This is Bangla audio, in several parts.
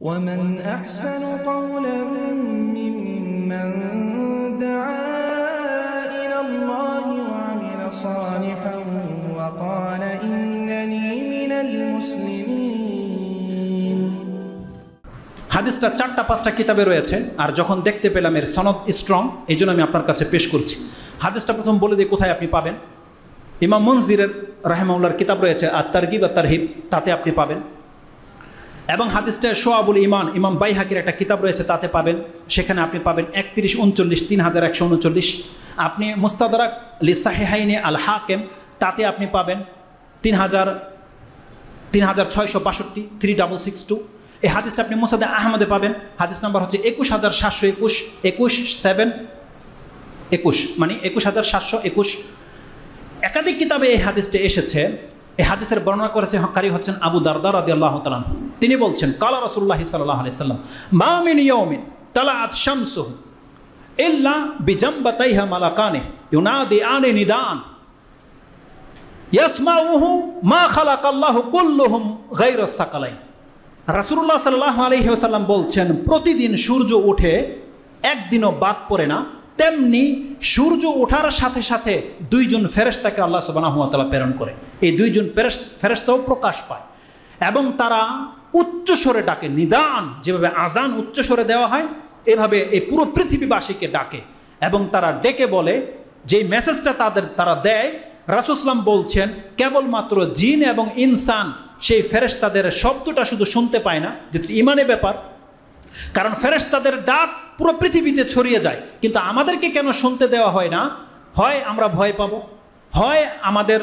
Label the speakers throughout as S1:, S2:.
S1: ومن أحسن قولا ممن دعا إلى الله وعمل صالحا وقال إنني من المسلمين হাদিসটা চারটা পাঁচটা কিতাবে রয়েছে আর যখন দেখতে পেলাম এর সনদ স্ট্রং এই জন্য আমি আপনার কাছে পেশ করছি হাদিসটা প্রথম বলে দিই কোথায় আপনি পাবেন ইমাম মনজিরের রাহেমাউল্লার কিতাব রয়েছে আর তার গিব আর হিব তাতে আপনি পাবেন এবং হাদিসটা সোয়াবুল ইমান ইমাম বাইহাকির একটা কিতাব রয়েছে তাতে পাবেন সেখানে আপনি পাবেন একত্রিশ উনচল্লিশ তিন হাজার একশো উনচল্লিশ আপনি মুস্তাদারাক লিসাহেহাইনে আল হাকেম তাতে আপনি পাবেন তিন হাজার তিন হাজার ছয়শো বাষট্টি থ্রি ডাবল সিক্স টু এই হাদিসটা আপনি মুসাদে আহমদে পাবেন হাদিস নাম্বার হচ্ছে একুশ হাজার সাতশো একুশ একুশ সেভেন একুশ মানে একুশ হাজার সাতশো একুশ একাধিক কিতাবে এই হাদিসটা এসেছে এই হাদিসের বর্ণনা করেছে কারি হচ্ছেন আবু দারদার আদি আল্লাহ তালান তিনি বলছেন কালা রসুল্লাহ সাল্লাহ আলাইসাল্লাম মামিন ইয়মিন তালাত শামসুহ ইল্লা মালা কানে ইউনাদি আনে নিদান ইয়াসমাউহু মা খালা আল্লাহ কুল্লুহুম গাইর সাকালাই রাসুল্লাহ সাল্লাহ আলহি আসাল্লাম বলছেন প্রতিদিন সূর্য ওঠে একদিনও বাদ পড়ে না তেমনি সূর্য ওঠার সাথে সাথে দুইজন ফেরেস্তাকে আল্লাহ সুবাহ প্রেরণ করে এই দুইজন ফেরেস্তাও প্রকাশ পায় এবং তারা উচ্চ স্বরে ডাকে নিদান যেভাবে আজান উচ্চ স্বরে দেওয়া হয় এভাবে এই পুরো পৃথিবীবাসীকে ডাকে এবং তারা ডেকে বলে যে মেসেজটা তাদের তারা দেয় রাসুসলাম বলছেন কেবলমাত্র জিন এবং ইনসান সেই তাদের শব্দটা শুধু শুনতে পায় না যেটি ইমানে ব্যাপার কারণ তাদের ডাক পুরো পৃথিবীতে ছড়িয়ে যায় কিন্তু আমাদেরকে কেন শুনতে দেওয়া হয় না হয় আমরা ভয় পাব হয় আমাদের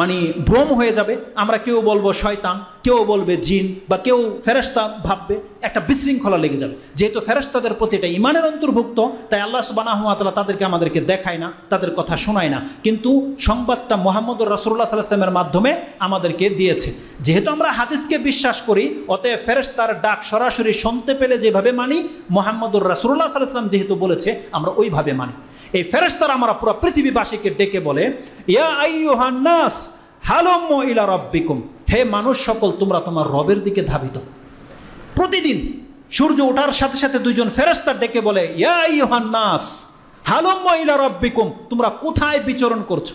S1: মানে ভ্রম হয়ে যাবে আমরা কেউ বলবো শয়তান কেউ বলবে জিন বা কেউ ফেরস্তা ভাববে একটা বিশৃঙ্খলা লেগে যাবে যেহেতু ফেরস্তাদের প্রতি এটা ইমানের অন্তর্ভুক্ত তাই আল্লাহ সুবানাহতালা তাদেরকে আমাদেরকে দেখায় না তাদের কথা শোনায় না কিন্তু সংবাদটা মোহাম্মদ রাসুল্লাহ সাল্লামের মাধ্যমে আমাদেরকে দিয়েছে যেহেতু আমরা হাদিসকে বিশ্বাস করি অতএব ফেরস্তার ডাক সরাসরি শুনতে পেলে যেভাবে মানি মোহাম্মদুর রাসুল্লাহ সাল্লাম যেহেতু বলেছে আমরা ওইভাবে মানি এই ফেরেস্তারা আমরা পুরো পৃথিবীবাসীকে ডেকে বলে ইয়া আইহান্নাস হালম ইলা রব্বিকুম হে মানুষ সকল তোমরা তোমার রবের দিকে ধাবিত প্রতিদিন সূর্য ওঠার সাথে সাথে দুইজন ফেরেস্তার ডেকে বলে ইয়া ইহান্নাস হালম ইলা রব্বিকুম তোমরা কোথায় বিচরণ করছো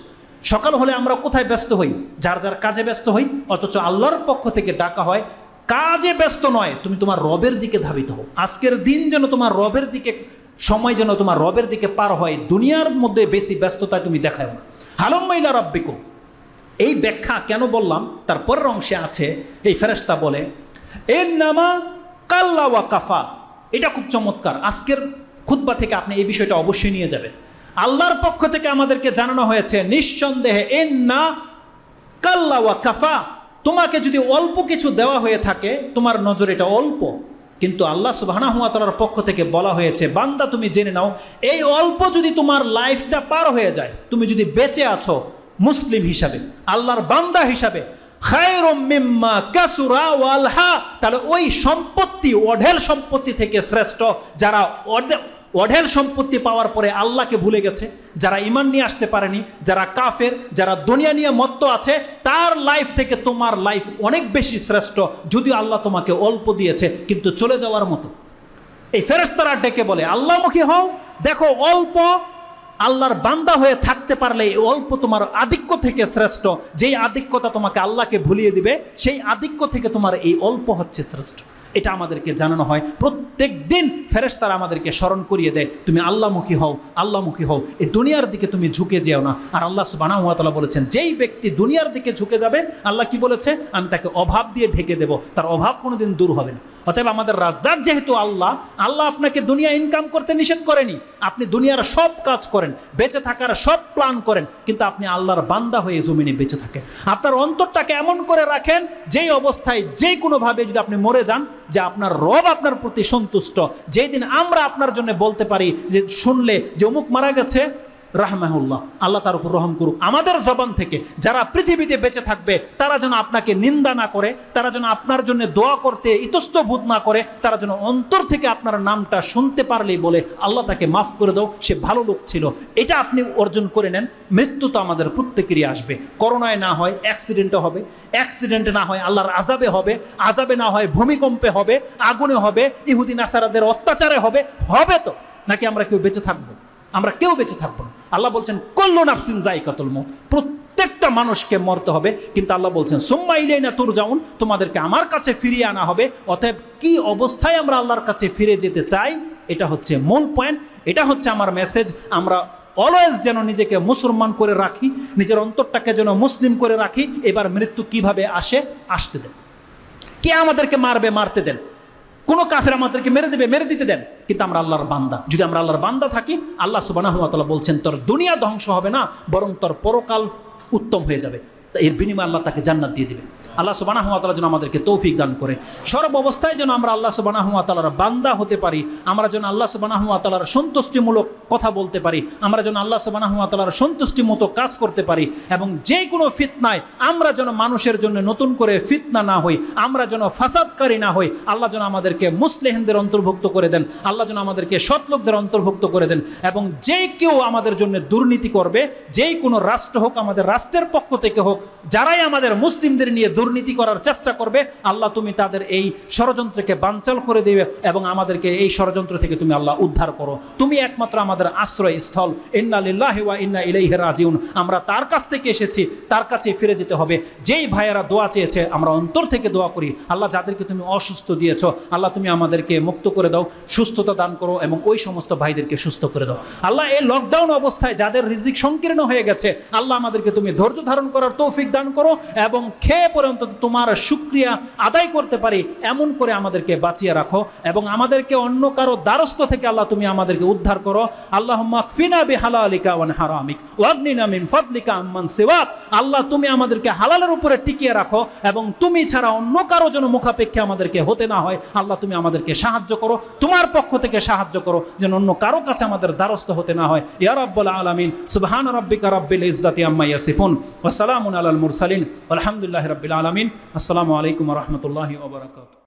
S1: সকাল হলে আমরা কোথায় ব্যস্ত হই যার যার কাজে ব্যস্ত হই অথচ আল্লাহর পক্ষ থেকে ডাকা হয় কাজে ব্যস্ত নয় তুমি তোমার রবের দিকে ধাবিত হো আজকের দিন যেন তোমার রবের দিকে সময় যেন তোমার রবের দিকে পার হয় দুনিয়ার মধ্যে বেশি ব্যস্ততায় তুমি দেখায় না হালম্মাইলা রব্বিক এই ব্যাখ্যা কেন বললাম তার পরের অংশে আছে এই ফেরেস্তা বলে এর নামা কাল্লা ওয়া কাফা এটা খুব চমৎকার আজকের খুদ্া থেকে আপনি এই বিষয়টা অবশ্যই নিয়ে যাবেন আল্লাহর পক্ষ থেকে আমাদেরকে জানানো হয়েছে নিঃসন্দেহে এর না কাল্লা ওয়া কাফা তোমাকে যদি অল্প কিছু দেওয়া হয়ে থাকে তোমার নজর এটা অল্প কিন্তু আল্লাহ সুবাহানা হুয়া তালার পক্ষ থেকে বলা হয়েছে বান্দা তুমি জেনে নাও এই অল্প যদি তোমার লাইফটা পার হয়ে যায় তুমি যদি বেঁচে আছো মুসলিম হিসাবে আল্লাহর বান্দা হিসাবে মিম্মা কাসুরা ওয়ালহা তাহলে ওই সম্পত্তি অঢেল সম্পত্তি থেকে শ্রেষ্ঠ যারা অঢেল সম্পত্তি পাওয়ার পরে আল্লাহকে ভুলে গেছে যারা ইমান নিয়ে আসতে পারেনি যারা কাফের যারা দুনিয়া নিয়ে মত্ত আছে তার লাইফ থেকে তোমার লাইফ অনেক বেশি শ্রেষ্ঠ যদিও আল্লাহ তোমাকে অল্প দিয়েছে কিন্তু চলে যাওয়ার মতো এই ফেরস্তারা ডেকে বলে আল্লাহমুখী হও দেখো অল্প আল্লাহর বান্দা হয়ে থাকতে পারলে এই অল্প তোমার আধিক্য থেকে শ্রেষ্ঠ যেই আধিক্যতা তোমাকে আল্লাহকে ভুলিয়ে দিবে সেই আধিক্য থেকে তোমার এই অল্প হচ্ছে শ্রেষ্ঠ এটা আমাদেরকে জানানো হয় প্রত্যেক দিন ফেরেস তারা আমাদেরকে স্মরণ করিয়ে দেয় তুমি আল্লাহমুখী হও আল্লাহমুখী হও এই দুনিয়ার দিকে তুমি ঝুঁকে যেও না আর আল্লাহ সুবানাহাতালা বলেছেন যেই ব্যক্তি দুনিয়ার দিকে ঝুঁকে যাবে আল্লাহ কি বলেছে আমি তাকে অভাব দিয়ে ঢেকে দেব তার অভাব কোনোদিন দূর হবে না অতএব আমাদের রাজ্জাক যেহেতু আল্লাহ আল্লাহ আপনাকে দুনিয়া ইনকাম করতে নিষেধ করেনি আপনি দুনিয়ার সব কাজ করেন বেঁচে থাকার সব প্ল্যান করেন কিন্তু আপনি আল্লাহর বান্দা হয়ে জমিনে বেঁচে থাকেন আপনার অন্তরটাকে এমন করে রাখেন যেই অবস্থায় যে কোনোভাবে যদি আপনি মরে যান যে আপনার রব আপনার প্রতি সন্তুষ্ট যেই দিন আমরা আপনার জন্য বলতে পারি যে শুনলে যে অমুক মারা গেছে রাহমাহুল্লাহ আল্লাহ তার উপর রহম করুক আমাদের জবান থেকে যারা পৃথিবীতে বেঁচে থাকবে তারা যেন আপনাকে নিন্দা না করে তারা যেন আপনার জন্য দোয়া করতে ইতস্তভূত না করে তারা যেন অন্তর থেকে আপনার নামটা শুনতে পারলেই বলে আল্লাহ তাকে মাফ করে দাও সে ভালো লোক ছিল এটা আপনি অর্জন করে নেন মৃত্যু তো আমাদের প্রত্যেকেরই আসবে করোনায় না হয় অ্যাক্সিডেন্টও হবে অ্যাক্সিডেন্টে না হয় আল্লাহর আজাবে হবে আজাবে না হয় ভূমিকম্পে হবে আগুনে হবে ইহুদিন আসারাদের অত্যাচারে হবে হবে তো নাকি আমরা কেউ বেঁচে থাকবো আমরা কেউ বেঁচে থাকবো না আল্লাহ বলছেন কল্লো নাফসিন যাই কাতল মত প্রত্যেকটা মানুষকে মরতে হবে কিন্তু আল্লাহ বলছেন সোম্মা ইলে না তোর যাউন তোমাদেরকে আমার কাছে ফিরিয়ে আনা হবে অতএব কি অবস্থায় আমরা আল্লাহর কাছে ফিরে যেতে চাই এটা হচ্ছে মূল পয়েন্ট এটা হচ্ছে আমার মেসেজ আমরা অলওয়েজ যেন নিজেকে মুসলমান করে রাখি নিজের অন্তরটাকে যেন মুসলিম করে রাখি এবার মৃত্যু কিভাবে আসে আসতে দেন কে আমাদেরকে মারবে মারতে দেন কোনো কাফের আমাদেরকে মেরে দেবে মেরে দিতে দেন কিন্তু আমরা আল্লাহর বান্দা যদি আমরা আল্লাহর বান্দা থাকি আল্লাহ সুবানাহতালা বলছেন তোর দুনিয়া ধ্বংস হবে না বরং তোর পরকাল উত্তম হয়ে যাবে এর বিনিময়ে আল্লাহ তাকে জান্নাত দিয়ে দেবে আল্লাহ সুবানা হাতালা যেন আমাদেরকে তৌফিক দান করে সর্ব অবস্থায় যেন আমরা আল্লাহ সুবানা হাতালার বান্দা হতে পারি আমরা যেন আল্লাহ সুবানা হাতালার সন্তুষ্টিমূলক কথা বলতে পারি আমরা যেন আল্লাহ সুবানা হাতালার সন্তুষ্টি মতো কাজ করতে পারি এবং যে কোনো ফিতনায় আমরা যেন মানুষের জন্য নতুন করে ফিতনা না হই আমরা যেন ফাসাদকারী না হই আল্লাহ যেন আমাদেরকে মুসলেহিনদের অন্তর্ভুক্ত করে দেন আল্লাহ যেন আমাদেরকে সৎলোকদের অন্তর্ভুক্ত করে দেন এবং যে কেউ আমাদের জন্য দুর্নীতি করবে যেই কোনো রাষ্ট্র হোক আমাদের রাষ্ট্রের পক্ষ থেকে হোক যারাই আমাদের মুসলিমদের নিয়ে দুর্নীতি করার চেষ্টা করবে আল্লাহ তুমি তাদের এই ষড়যন্ত্রকে বাঞ্চাল করে দেবে এবং আমাদেরকে এই ষড়যন্ত্র থেকে তুমি আল্লাহ উদ্ধার করো তুমি একমাত্র আমাদের আশ্রয়স্থল ইন্নালিল্লাহিওয়া ইন্না ইলাইহে রাজিউন আমরা তার কাছ থেকে এসেছি তার কাছে ফিরে যেতে হবে যেই ভাইয়েরা দোয়া চেয়েছে আমরা অন্তর থেকে দোয়া করি আল্লাহ যাদেরকে তুমি অসুস্থ দিয়েছ আল্লাহ তুমি আমাদেরকে মুক্ত করে দাও সুস্থতা দান করো এবং ওই সমস্ত ভাইদেরকে সুস্থ করে দাও আল্লাহ এই লকডাউন অবস্থায় যাদের রিজিক সংকীর্ণ হয়ে গেছে আল্লাহ আমাদেরকে তুমি ধৈর্য ধারণ করার তো তৌফিক দান করো এবং খেয়ে পর্যন্ত তোমার সুক্রিয়া আদায় করতে পারি এমন করে আমাদেরকে বাঁচিয়ে রাখো এবং আমাদেরকে অন্য কারো দ্বারস্থ থেকে আল্লাহ তুমি আমাদেরকে উদ্ধার করো আল্লাহ মাকফিনা বেহালা আলিকা ওয়ান হারামিক ওয়াগ্নিনা নামিন ফাদলিকা আম্মান সেওয়াত আল্লাহ তুমি আমাদেরকে হালালের উপরে টিকিয়ে রাখো এবং তুমি ছাড়া অন্য কারো যেন মুখাপেক্ষে আমাদেরকে হতে না হয় আল্লাহ তুমি আমাদেরকে সাহায্য করো তোমার পক্ষ থেকে সাহায্য করো যেন অন্য কারো কাছে আমাদের দ্বারস্থ হতে না হয় ইয়া আলমিন সুবহান রব্বিকা রব্বিল ইজ্জাতি আম্মা ইয়াসিফুন সালামুন আলাল মুরসালিন আলহামদুলিল্লাহ রব্বিল আলামিন আসসালামু আলাইকুম ওয়া বারাকাতুহু